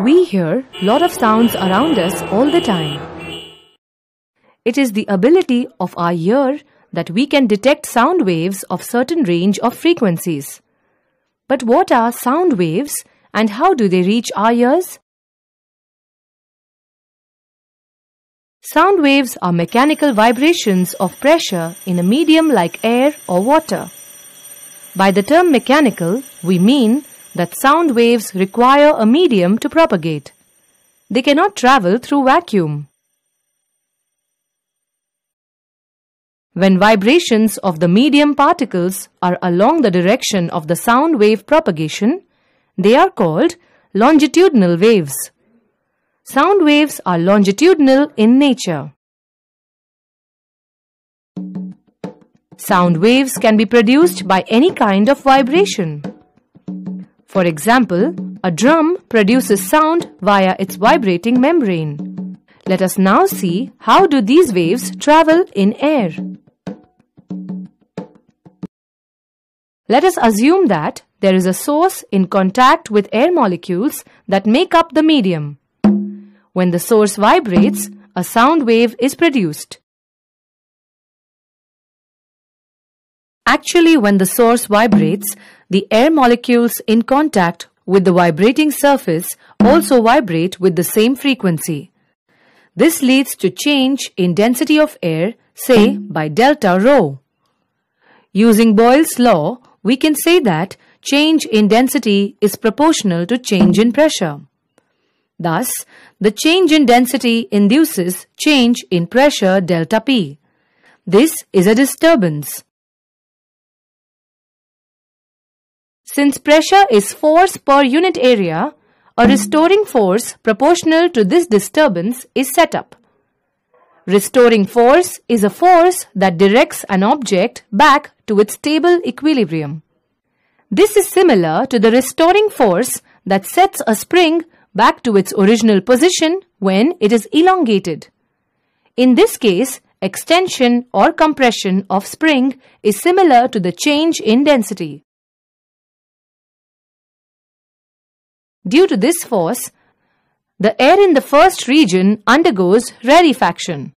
We hear lot of sounds around us all the time. It is the ability of our ear that we can detect sound waves of certain range of frequencies. But what are sound waves and how do they reach our ears? Sound waves are mechanical vibrations of pressure in a medium like air or water. By the term mechanical, we mean that sound waves require a medium to propagate. They cannot travel through vacuum. When vibrations of the medium particles are along the direction of the sound wave propagation, they are called longitudinal waves. Sound waves are longitudinal in nature. Sound waves can be produced by any kind of vibration. For example, a drum produces sound via its vibrating membrane. Let us now see how do these waves travel in air. Let us assume that there is a source in contact with air molecules that make up the medium. When the source vibrates, a sound wave is produced. Actually, when the source vibrates, the air molecules in contact with the vibrating surface also vibrate with the same frequency. This leads to change in density of air, say by delta rho. Using Boyle's law, we can say that change in density is proportional to change in pressure. Thus, the change in density induces change in pressure delta P. This is a disturbance. Since pressure is force per unit area, a restoring force proportional to this disturbance is set up. Restoring force is a force that directs an object back to its stable equilibrium. This is similar to the restoring force that sets a spring back to its original position when it is elongated. In this case, extension or compression of spring is similar to the change in density. Due to this force, the air in the first region undergoes rarefaction.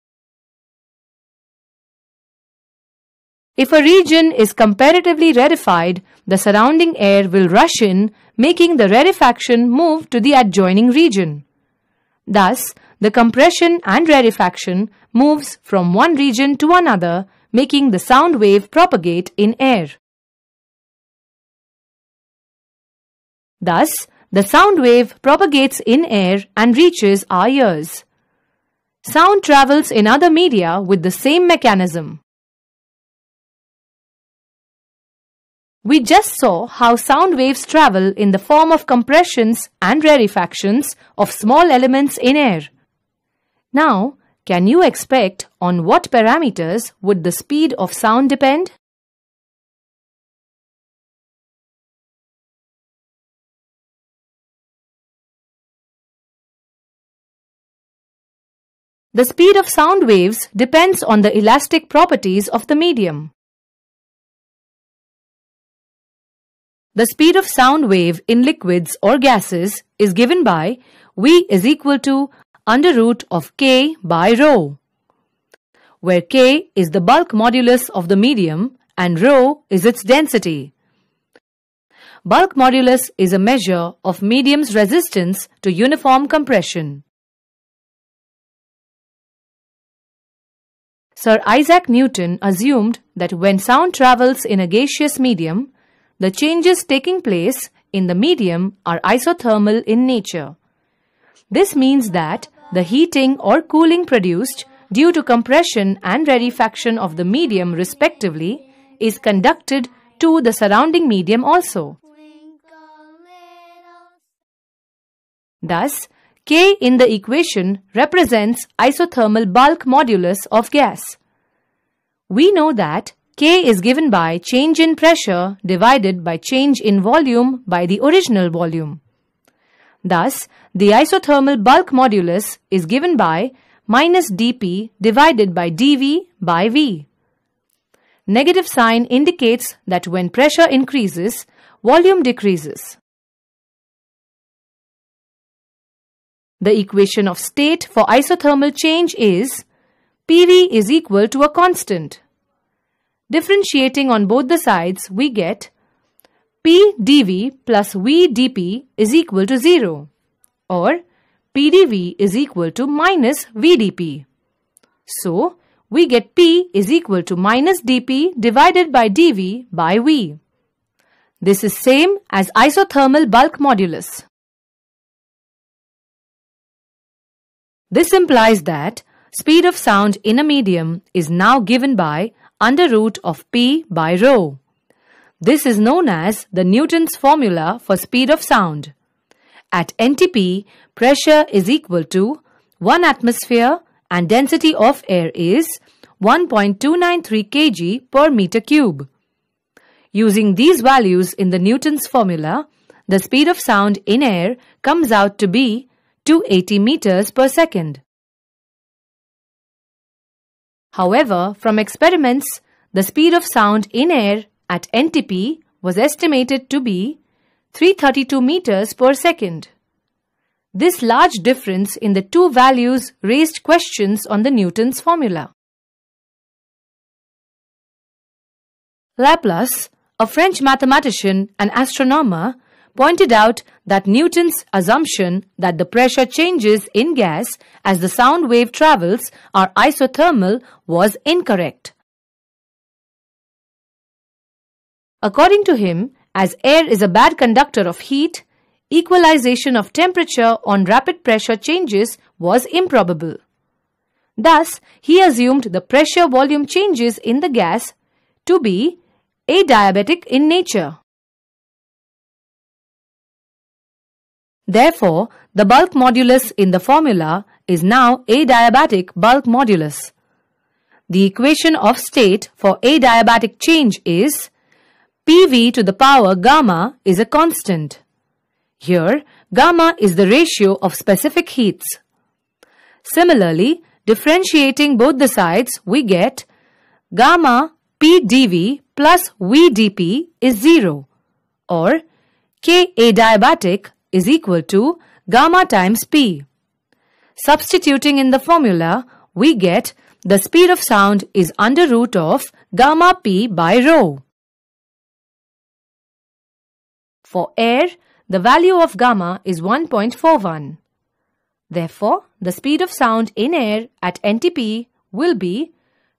If a region is comparatively rarefied, the surrounding air will rush in, making the rarefaction move to the adjoining region. Thus, the compression and rarefaction moves from one region to another, making the sound wave propagate in air. Thus, the sound wave propagates in air and reaches our ears. Sound travels in other media with the same mechanism. We just saw how sound waves travel in the form of compressions and rarefactions of small elements in air. Now, can you expect on what parameters would the speed of sound depend? The speed of sound waves depends on the elastic properties of the medium. The speed of sound wave in liquids or gases is given by V is equal to under root of K by rho, where K is the bulk modulus of the medium and rho is its density. Bulk modulus is a measure of medium's resistance to uniform compression. Sir Isaac Newton assumed that when sound travels in a gaseous medium, the changes taking place in the medium are isothermal in nature. This means that the heating or cooling produced due to compression and rarefaction of the medium respectively is conducted to the surrounding medium also. Thus, K in the equation represents isothermal bulk modulus of gas. We know that K is given by change in pressure divided by change in volume by the original volume. Thus, the isothermal bulk modulus is given by minus dP divided by dV by V. Negative sign indicates that when pressure increases, volume decreases. The equation of state for isothermal change is PV is equal to a constant. Differentiating on both the sides, we get P dV plus V dP is equal to 0 or PdV is equal to minus VdP. So, we get P is equal to minus dP divided by dV by V. This is same as isothermal bulk modulus. This implies that speed of sound in a medium is now given by under root of p by rho. This is known as the Newton's formula for speed of sound. At NTP, pressure is equal to 1 atmosphere and density of air is 1.293 kg per meter cube. Using these values in the Newton's formula, the speed of sound in air comes out to be to 80 meters per second. However, from experiments, the speed of sound in air at NTP was estimated to be 332 meters per second. This large difference in the two values raised questions on the Newton's formula. Laplace, a French mathematician and astronomer, pointed out that Newton's assumption that the pressure changes in gas as the sound wave travels are isothermal was incorrect. According to him, as air is a bad conductor of heat, equalization of temperature on rapid pressure changes was improbable. Thus, he assumed the pressure volume changes in the gas to be adiabatic in nature. Therefore, the bulk modulus in the formula is now adiabatic bulk modulus. The equation of state for adiabatic change is PV to the power gamma is a constant. Here, gamma is the ratio of specific heats. Similarly, differentiating both the sides, we get gamma P dV plus V dP is 0 or K adiabatic is equal to gamma times p. Substituting in the formula, we get the speed of sound is under root of gamma p by rho. For air, the value of gamma is 1.41. Therefore, the speed of sound in air at NTP will be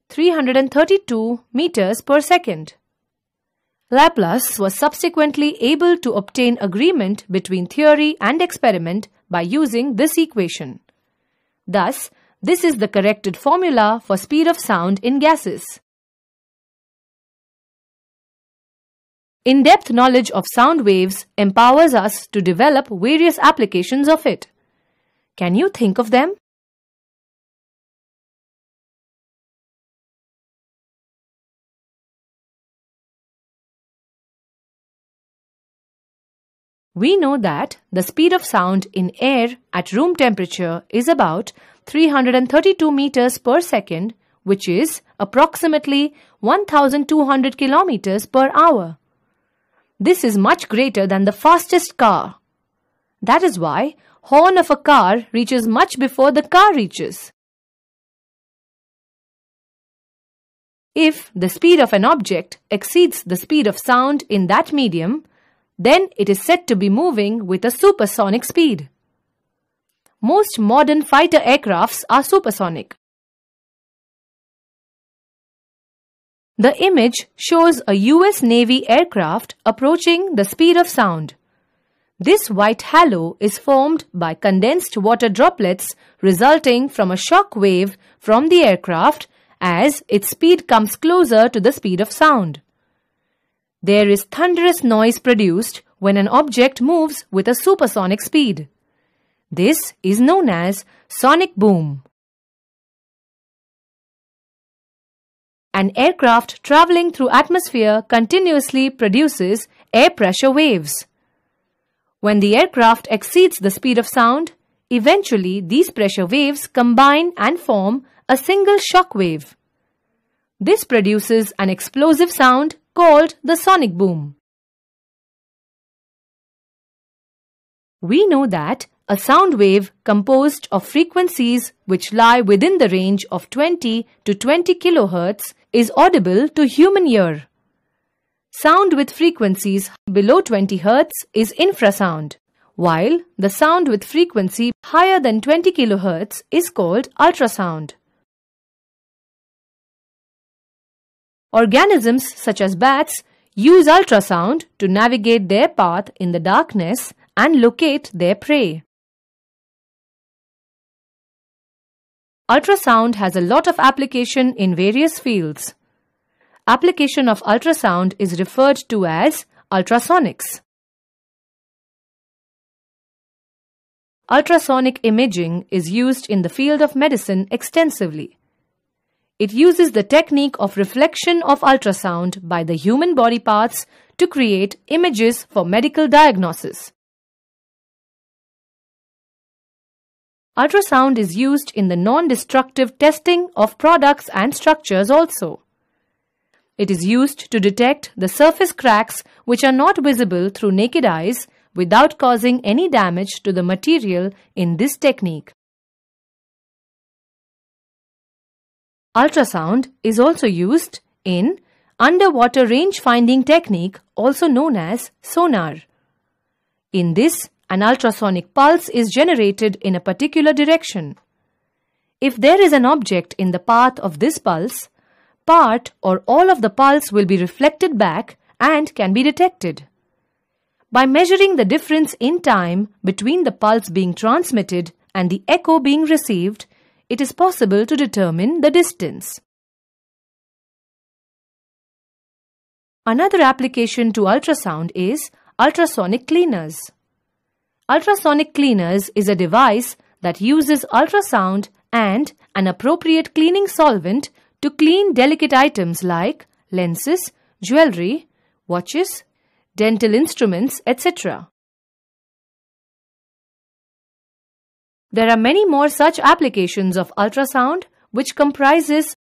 332 meters per second. Laplace was subsequently able to obtain agreement between theory and experiment by using this equation. Thus, this is the corrected formula for speed of sound in gases. In-depth knowledge of sound waves empowers us to develop various applications of it. Can you think of them? We know that the speed of sound in air at room temperature is about 332 meters per second, which is approximately 1200 kilometers per hour. This is much greater than the fastest car. That is why horn of a car reaches much before the car reaches. If the speed of an object exceeds the speed of sound in that medium, then it is said to be moving with a supersonic speed. Most modern fighter aircrafts are supersonic. The image shows a US Navy aircraft approaching the speed of sound. This white halo is formed by condensed water droplets resulting from a shock wave from the aircraft as its speed comes closer to the speed of sound. There is thunderous noise produced when an object moves with a supersonic speed. This is known as sonic boom. An aircraft traveling through atmosphere continuously produces air pressure waves. When the aircraft exceeds the speed of sound, eventually these pressure waves combine and form a single shock wave. This produces an explosive sound called the sonic boom. We know that a sound wave composed of frequencies which lie within the range of 20 to 20 kilohertz is audible to human ear. Sound with frequencies below 20 hertz is infrasound, while the sound with frequency higher than 20 kHz is called ultrasound. Organisms such as bats use ultrasound to navigate their path in the darkness and locate their prey. Ultrasound has a lot of application in various fields. Application of ultrasound is referred to as ultrasonics. Ultrasonic imaging is used in the field of medicine extensively. It uses the technique of reflection of ultrasound by the human body parts to create images for medical diagnosis. Ultrasound is used in the non-destructive testing of products and structures also. It is used to detect the surface cracks which are not visible through naked eyes without causing any damage to the material in this technique. Ultrasound is also used in underwater range finding technique also known as sonar. In this, an ultrasonic pulse is generated in a particular direction. If there is an object in the path of this pulse, part or all of the pulse will be reflected back and can be detected. By measuring the difference in time between the pulse being transmitted and the echo being received, it is possible to determine the distance. Another application to ultrasound is ultrasonic cleaners. Ultrasonic cleaners is a device that uses ultrasound and an appropriate cleaning solvent to clean delicate items like lenses, jewelry, watches, dental instruments, etc. There are many more such applications of ultrasound which comprises